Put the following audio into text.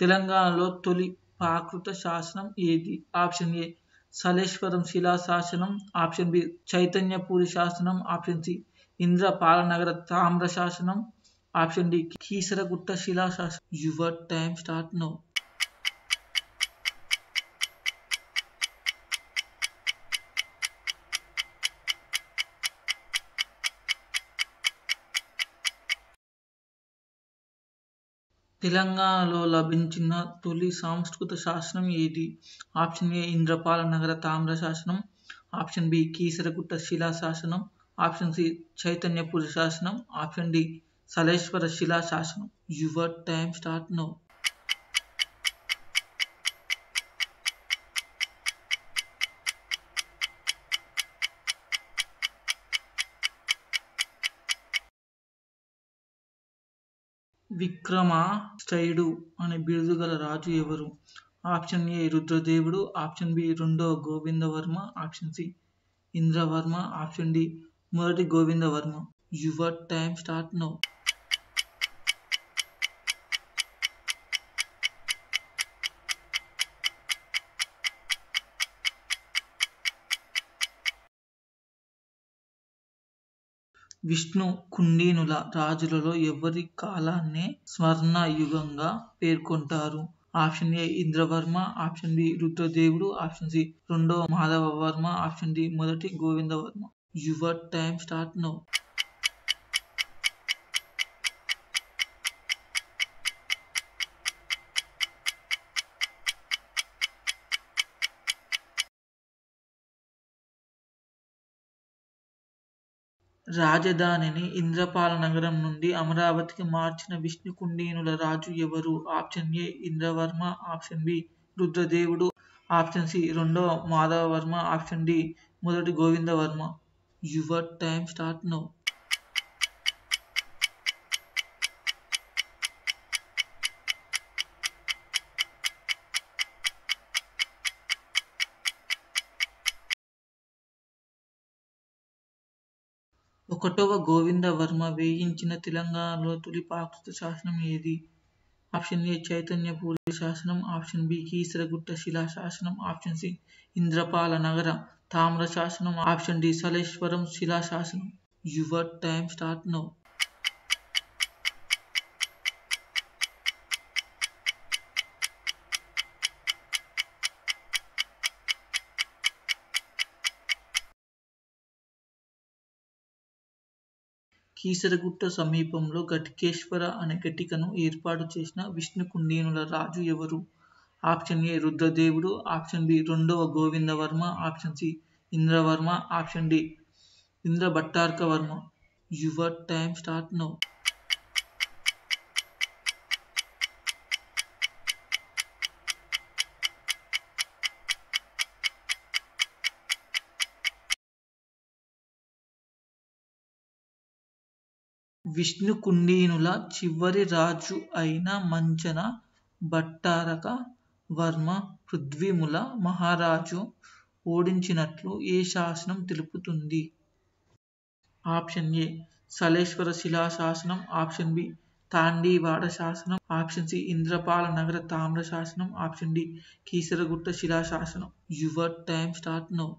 తెలంగాణలో తొలి ప్రాకృత శాసనం ఏది ఆప్షన్ ఏ సలేశ్వరం శిలా శాసనం ఆప్షన్ బి చైతన్యపూరి శాసనం ఆప్షన్ సి ఇంద్ర పాలనగర తామ్ర శాసనం ఆప్షన్ డి కీసరగుట్ట శిలా శాసనం యువర్ టైం స్టార్ట్ నౌ తెలంగాణలో లభించిన తొలి సాంస్కృత శాసనం ఏది ఆప్షన్ ఏ ఇంద్రపాల నగర తామ్ర శాసనం ఆప్షన్ బి కీసరగుట్ట శిలా శాసనం ఆప్షన్ సి చైతన్యపురి శాసనం ఆప్షన్ డి సలేశ్వర శిలా శాసనం యువర్ టైం స్టార్ట్ నో విక్రమాష్టయుడు అనే బిరుదు గల రాజు ఎవరు ఆప్షన్ ఏ రుద్రదేవుడు ఆప్షన్ బి రెండో Govindavarma option C Indravarma option D మొదటి Govindavarma your time start now విష్ణు కుండీనుల రాజులలో ఎవరి కాలాన్నే స్వర్ణయుగంగా పేర్కొంటారు option A Indravarma option B రుద్రదేవుడు ఆప్షన్ సి రెండో మాధవ వర్మ ఆప్షన్ డి మొదటి Govindavarma your time start now రాజధానిని ఇంద్రపాల నగరం నుండి అమరావతికి మార్చిన విష్ణుకుండీనుల రాజు ఎవరు option A Indravarma option B రుద్రదేవుడు option C Madhava Madhavavarma option D మొదటి Govindavarma your time start now ఒకటవ గోవింద వర్మ వేయించిన తెలంగాణలో తొలి ప్రాకృత శాసనం ఏది ఆప్షన్ ఏ చైతన్యపూరి శాసనం ఆప్షన్ బి కీసరగుట్ట శిలా శాసనం ఆప్షన్ సి ఇంద్రపాల నగర తామ్ర శాసనం ఆప్షన్ డి సలేశ్వరం శిలా శాసనం your time start now Keesaragutta సమీపంలో ఘటికేశ్వర అనే ఘటికను ఏర్పాటు చేసిన విష్ణు కుండీనుల రాజు ఎవరు ఆప్షన్ ఏ రుద్రదేవుడు ఆప్షన్ బి రెండవ Govindavarma option C Indravarma option D Indra Bhattaraka Varma your time start now విష్ణుకుండీనుల చివరి రాజు అయిన మంచన భట్టారక వర్మ పృథ్వీముల మహారాజు ఓడించినట్లు ఏ శాసనం తెలుపుతుంది ఆప్షన్ ఏ సలేశ్వర శిలా శాసనం ఆప్షన్ బి తాండీవాడ శాసనం ఆప్షన్ సి ఇంద్రపాల నగర తామ్ర శాసనం ఆప్షన్ డి కీసరగుట్ట శిలా శాసనం యువర్ టైం స్టార్ట్ నౌ